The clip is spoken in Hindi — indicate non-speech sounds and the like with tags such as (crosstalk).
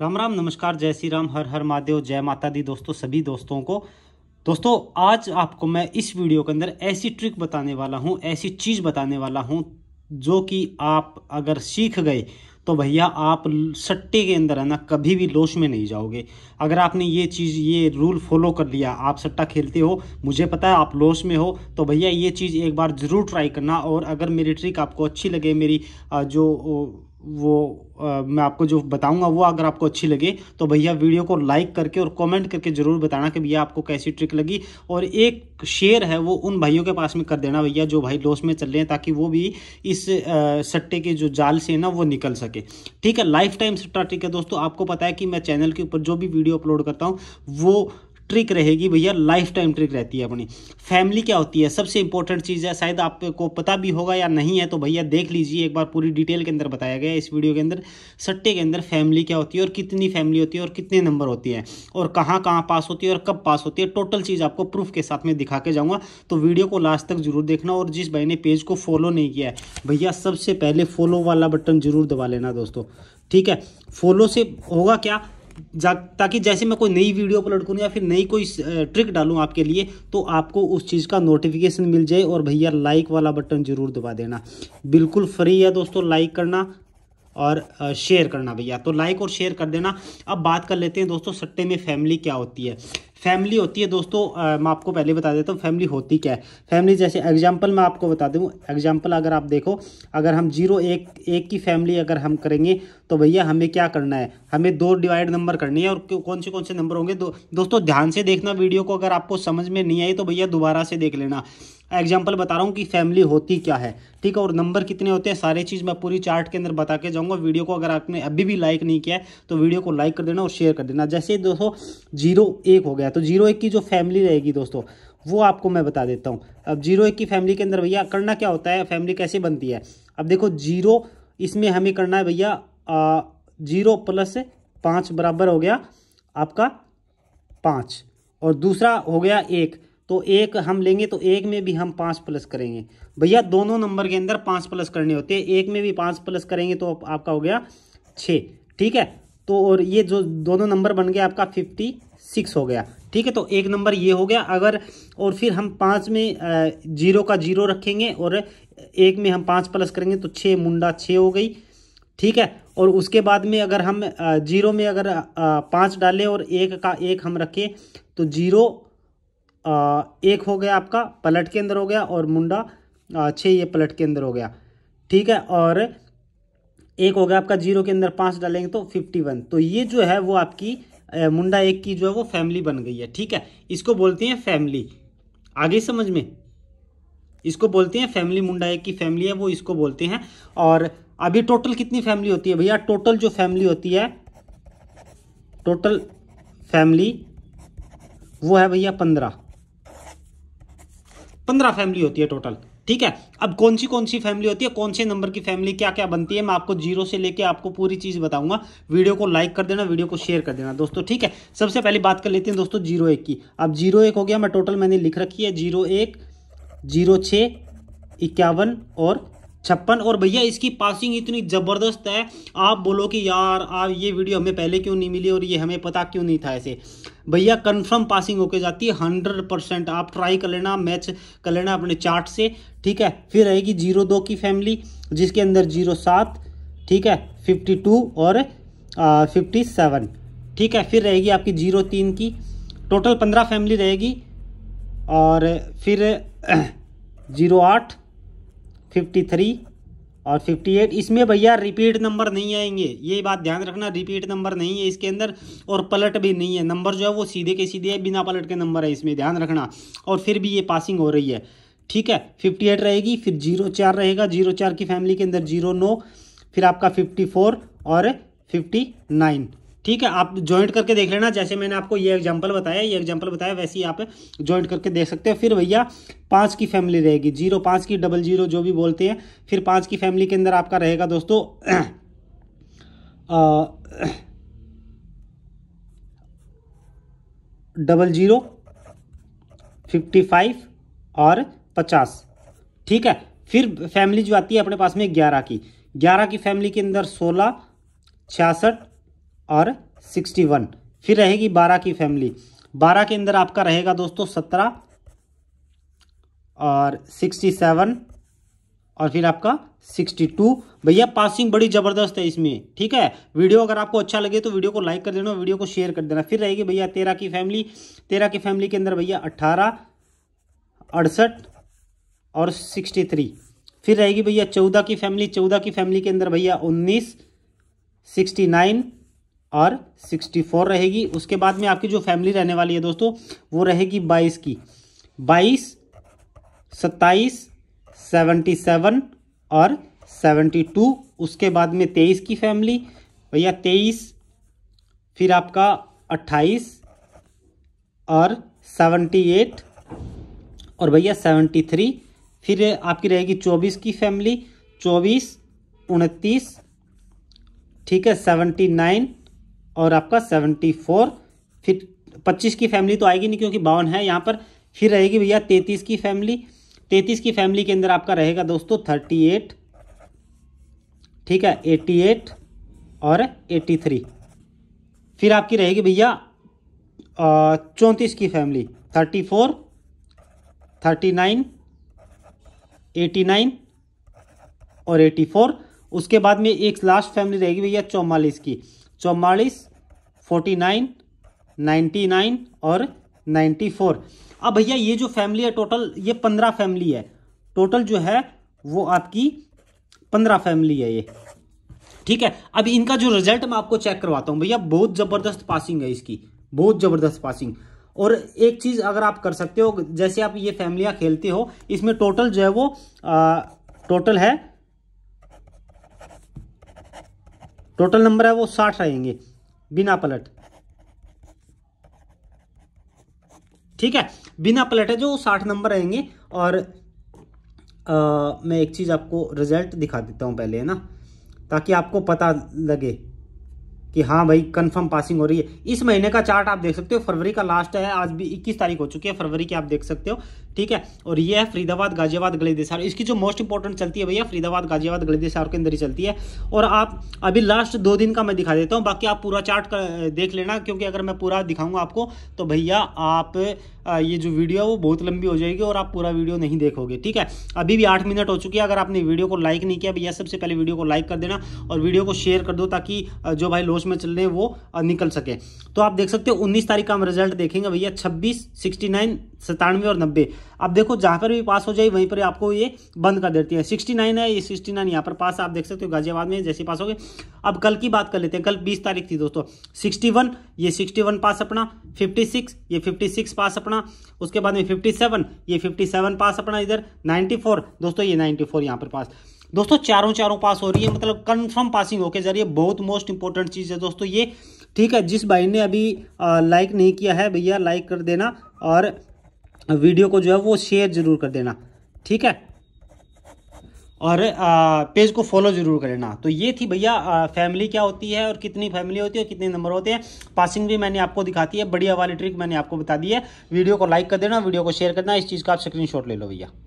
राम राम नमस्कार जय श्री राम हर हर महादेव जय माता दी दोस्तों सभी दोस्तों को दोस्तों आज आपको मैं इस वीडियो के अंदर ऐसी ट्रिक बताने वाला हूँ ऐसी चीज़ बताने वाला हूँ जो कि आप अगर सीख गए तो भैया आप सट्टे के अंदर है ना कभी भी लोश में नहीं जाओगे अगर आपने ये चीज़ ये रूल फॉलो कर लिया आप सट्टा खेलते हो मुझे पता है आप लोश में हो तो भैया ये चीज़ एक बार ज़रूर ट्राई करना और अगर मेरी ट्रिक आपको अच्छी लगे मेरी जो वो आ, मैं आपको जो बताऊंगा वो अगर आपको अच्छी लगे तो भैया वीडियो को लाइक करके और कमेंट करके ज़रूर बताना कि भैया आपको कैसी ट्रिक लगी और एक शेयर है वो उन भाइयों के पास में कर देना भैया जो भाई लॉस में चल रहे हैं ताकि वो भी इस आ, सट्टे के जो जाल से ना वो निकल सके ठीक है लाइफ टाइम सट्टा ट्रिक है दोस्तों आपको पता है कि मैं चैनल के ऊपर जो भी वीडियो अपलोड करता हूँ वो ट्रिक रहेगी भैया लाइफ टाइम ट्रिक रहती है अपनी फैमिली क्या होती है सबसे इंपॉर्टेंट चीज़ है शायद आपको पता भी होगा या नहीं है तो भैया देख लीजिए एक बार पूरी डिटेल के अंदर बताया गया इस वीडियो के अंदर सट्टे के अंदर फैमिली क्या होती है और कितनी फैमिली होती है और कितने नंबर होती है और कहाँ कहाँ पास होती है और कब पास होती है टोटल चीज़ आपको प्रूफ के साथ में दिखा के जाऊँगा तो वीडियो को लास्ट तक जरूर देखना और जिस भाई ने पेज को फॉलो नहीं किया है भैया सबसे पहले फॉलो वाला बटन जरूर दबा लेना दोस्तों ठीक है फॉलो से होगा क्या ताकि जैसे मैं कोई नई वीडियो अपलोड करूँ या फिर नई कोई ट्रिक डालूँ आपके लिए तो आपको उस चीज़ का नोटिफिकेशन मिल जाए और भैया लाइक वाला बटन ज़रूर दबा देना बिल्कुल फ्री है दोस्तों लाइक करना और शेयर करना भैया तो लाइक और शेयर कर देना अब बात कर लेते हैं दोस्तों सट्टे में फैमिली क्या होती है फैमिली होती है दोस्तों आ, मैं आपको पहले बता देता हूँ फैमिली होती क्या है फैमिली जैसे एग्जाम्पल मैं आपको बता दूँ एग्जाम्पल अगर आप देखो अगर हम जीरो एक एक की फैमिली अगर हम करेंगे तो भैया हमें क्या करना है हमें दो डिवाइड नंबर करनी है और कौन से कौन से नंबर होंगे दो, दोस्तों ध्यान से देखना वीडियो को अगर आपको समझ में नहीं आई तो भैया दोबारा से देख लेना एग्जाम्पल बता रहा हूँ कि फैमिली होती क्या है ठीक है और नंबर कितने होते हैं सारी चीज़ मैं पूरी चार्ट के अंदर बता के जाऊँगा वीडियो को अगर आपने अभी भी लाइक नहीं किया है तो वीडियो को लाइक कर देना और शेयर कर देना जैसे दोस्तों जीरो एक हो गया तो जीरो एक की जो फैमिली रहेगी दोस्तों वो आपको मैं बता देता हूँ अब जीरो एक की फैमिली के अंदर भैया करना क्या होता है फैमिली कैसे बनती है अब देखो जीरो इसमें हमें करना है भैया जीरो प्लस पाँच बराबर हो गया आपका पाँच और दूसरा हो गया एक तो एक हम लेंगे तो एक में भी हम पाँच प्लस करेंगे भैया दोनों नंबर के अंदर पाँच प्लस करने होते हैं एक में भी पाँच प्लस करेंगे तो आपका हो गया छः ठीक है तो और ये जो दोनों नंबर बन गया आपका फिफ्टी सिक्स हो गया ठीक है तो एक नंबर ये हो गया अगर और फिर हम पाँच में जीरो का जीरो रखेंगे और एक में हम पाँच प्लस करेंगे तो छः मुंडा छः हो गई ठीक है और उसके बाद में अगर हम जीरो में अगर पाँच डालें और एक का एक हम रखें तो जीरो एक हो गया आपका पलट के अंदर हो गया और मुंडा छः ये पलट के अंदर हो गया ठीक है और एक हो गया आपका जीरो के अंदर पाँच डालेंगे तो फिफ्टी वन तो ये जो है वो आपकी मुंडा एक की जो है वो फैमिली बन गई है ठीक है इसको बोलते हैं फैमिली आगे समझ में इसको बोलते हैं फैमिली मुंडा एक की फैमिली है वो इसको बोलते हैं और अभी टोटल कितनी फैमिली होती है भैया टोटल जो फैमिली होती है टोटल फैमिली वो है भैया पंद्रह पंद्रह फैमिली होती है टोटल ठीक है अब कौन सी कौन सी फैमिली होती है कौन से नंबर की फैमिली क्या क्या बनती है मैं आपको जीरो से लेके आपको पूरी चीज़ बताऊंगा वीडियो को लाइक कर देना वीडियो को शेयर कर देना दोस्तों ठीक है सबसे पहले बात कर लेते हैं दोस्तों जीरो एक की अब जीरो एक हो गया मैं टोटल मैंने लिख रखी है जीरो एक जीरो छः इक्यावन और छप्पन और भैया इसकी पासिंग इतनी ज़बरदस्त है आप बोलो कि यार आप ये वीडियो हमें पहले क्यों नहीं मिली और ये हमें पता क्यों नहीं था ऐसे भैया कंफर्म पासिंग होके जाती है हंड्रेड परसेंट आप ट्राई कर लेना मैच कर लेना अपने चार्ट से ठीक है फिर रहेगी जीरो दो की फैमिली जिसके अंदर जीरो सात ठीक है फिफ्टी टू और फिफ्टी सेवन ठीक है फिर रहेगी आपकी जीरो तीन की टोटल पंद्रह फैमिली रहेगी और फिर जीरो (clears throat) आठ फिफ्टी थ्री और 58 इसमें भैया रिपीट नंबर नहीं आएंगे ये बात ध्यान रखना रिपीट नंबर नहीं है इसके अंदर और पलट भी नहीं है नंबर जो है वो सीधे के सीधे है बिना पलट के नंबर है इसमें ध्यान रखना और फिर भी ये पासिंग हो रही है ठीक है 58 रहेगी फिर जीरो चार रहेगा जीरो चार की फैमिली के अंदर जीरो नौ फिर आपका फिफ्टी फोर और फिफ्टी नाइन ठीक है आप ज्वाइंट करके देख लेना जैसे मैंने आपको ये एग्जाम्पल बताया ये एग्जाम्पल बताया वैसे ही आप ज्वाइंट करके देख सकते हो फिर भैया पाँच की फैमिली रहेगी जीरो पाँच की डबल जीरो जो भी बोलते हैं फिर पाँच की फैमिली के अंदर आपका रहेगा दोस्तों डबल जीरो फिफ्टी फाइव और पचास ठीक है फिर फैमिली जो आती है अपने पास में ग्यारह की ग्यारह की फैमिली के अंदर सोलह छियासठ और सिक्सटी वन फिर रहेगी बारह की फैमिली बारह के अंदर आपका रहेगा दोस्तों सत्रह और सिक्सटी सेवन और फिर आपका 62 भैया पासिंग बड़ी ज़बरदस्त है इसमें ठीक है वीडियो अगर आपको अच्छा लगे तो वीडियो को लाइक कर देना वीडियो को शेयर कर देना फिर रहेगी भैया तेरह की फैमिली तेरह की फैमिली के अंदर भैया अट्ठारह अड़सठ और 63 फिर रहेगी भैया चौदह की फैमिली चौदह की फैमिली के अंदर भैया उन्नीस सिक्सटी नाइन और सिक्सटी फोर रहेगी उसके बाद में आपकी जो फैमिली रहने वाली है दोस्तों वो रहेगी बाईस की बाईस सत्ताईस सेवेंटी सेवन और सेवेंटी टू उसके बाद में तेईस की फैमिली भैया तेईस फिर आपका अट्ठाईस और सेवेंटी एट और भैया सेवेंटी थ्री फिर आपकी रहेगी चौबीस की फैमिली चौबीस उनतीस ठीक है सेवनटी नाइन और आपका सेवेंटी फोर फिर पच्चीस की फैमिली तो आएगी नहीं क्योंकि बावन है यहाँ पर फिर रहेगी भैया तैतीस की फैमिली तैतीस की फैमिली के अंदर आपका रहेगा दोस्तों थर्टी एट ठीक है एट्टी एट और एट्टी थ्री फिर आपकी रहेगी भैया चौंतीस की family thirty four thirty nine eighty nine और एटी फोर उसके बाद में एक लास्ट फैमिली रहेगी भैया चौवालीस की चौवालीस फोर्टी नाइन नाइन्टी नाइन और नाइन्टी फोर अब भैया ये जो फैमिली है टोटल ये पंद्रह फैमिली है टोटल जो है वो आपकी पंद्रह फैमिली है ये ठीक है अब इनका जो रिजल्ट मैं आपको चेक करवाता हूँ भैया बहुत ज़बरदस्त पासिंग है इसकी बहुत ज़बरदस्त पासिंग और एक चीज़ अगर आप कर सकते हो जैसे आप ये फैमिलियाँ खेलते हो इसमें टोटल जो है वो आ, टोटल है टोटल नंबर है वो साठ रहेंगे बिना पलट ठीक है बिना पलट है जो साठ नंबर रहेंगे और आ, मैं एक चीज़ आपको रिजल्ट दिखा देता हूं पहले है ना ताकि आपको पता लगे कि हाँ भाई कंफर्म पासिंग हो रही है इस महीने का चार्ट आप देख सकते हो फरवरी का लास्ट है आज भी इक्कीस तारीख हो चुकी है फरवरी की आप देख सकते हो ठीक है और ये है फरीदाबाद गाजियाबाद गलेदिसार इसकी जो मोस्ट इंपॉर्टेंट चलती है भैया फरीदाबाद गाजियाबाद गलेदिसार के अंदर ही चलती है और आप अभी लास्ट दो दिन का मैं दिखा देता हूँ बाकी आप पूरा चार्ट देख लेना क्योंकि अगर मैं पूरा दिखाऊंगा आपको तो भैया आप ये जो वीडियो है वो बहुत लंबी हो जाएगी और आप पूरा वीडियो नहीं देखोगे ठीक है अभी भी आठ मिनट हो चुकी है अगर आपने वीडियो को लाइक नहीं किया भैया सबसे पहले वीडियो को लाइक कर देना और वीडियो को शेयर कर दो ताकि जो भाई लॉस में चल रहे हैं वो निकल सके तो आप देख सकते हो उन्नीस तारीख का हम रिजल्ट देखेंगे भैया छब्बीस सिक्सटी नाइन सतानवे और नब्बे अब देखो जहाँ पर भी पास हो जाए वहीं पर आपको ये बंद कर देती है सिक्सटी नाइन है ये सिक्सटी नाइन यहाँ पर पास आप देख सकते हो गाजियाबाद में जैसे पास हो गए अब कल की बात कर लेते हैं कल बीस तारीख थी दोस्तों सिक्सटी वन ये सिक्सटी वन पास अपना फिफ्टी सिक्स ये फिफ्टी सिक्स पास अपना उसके बाद में फिफ्टी सेवन ये फिफ्टी सेवन पास अपना इधर नाइन्टी फोर दोस्तों ये नाइन्टी फोर यहाँ पर पास दोस्तों चारों चारों पास हो रही है मतलब कन्फर्म पासिंग होके जा रही है बहुत मोस्ट इंपॉर्टेंट चीज़ है दोस्तों ये ठीक है जिस भाई ने अभी लाइक नहीं किया है भैया लाइक कर देना और वीडियो को जो है वो शेयर ज़रूर कर देना ठीक है और पेज को फॉलो ज़रूर कर लेना तो ये थी भैया फैमिली क्या होती है और कितनी फैमिली होती है और कितने नंबर होते हैं पासिंग भी मैंने आपको दिखाती है बढ़िया वाली ट्रिक मैंने आपको बता दी है वीडियो को लाइक कर देना वीडियो को शेयर करना इस चीज़ का आप स्क्रीन ले लो भैया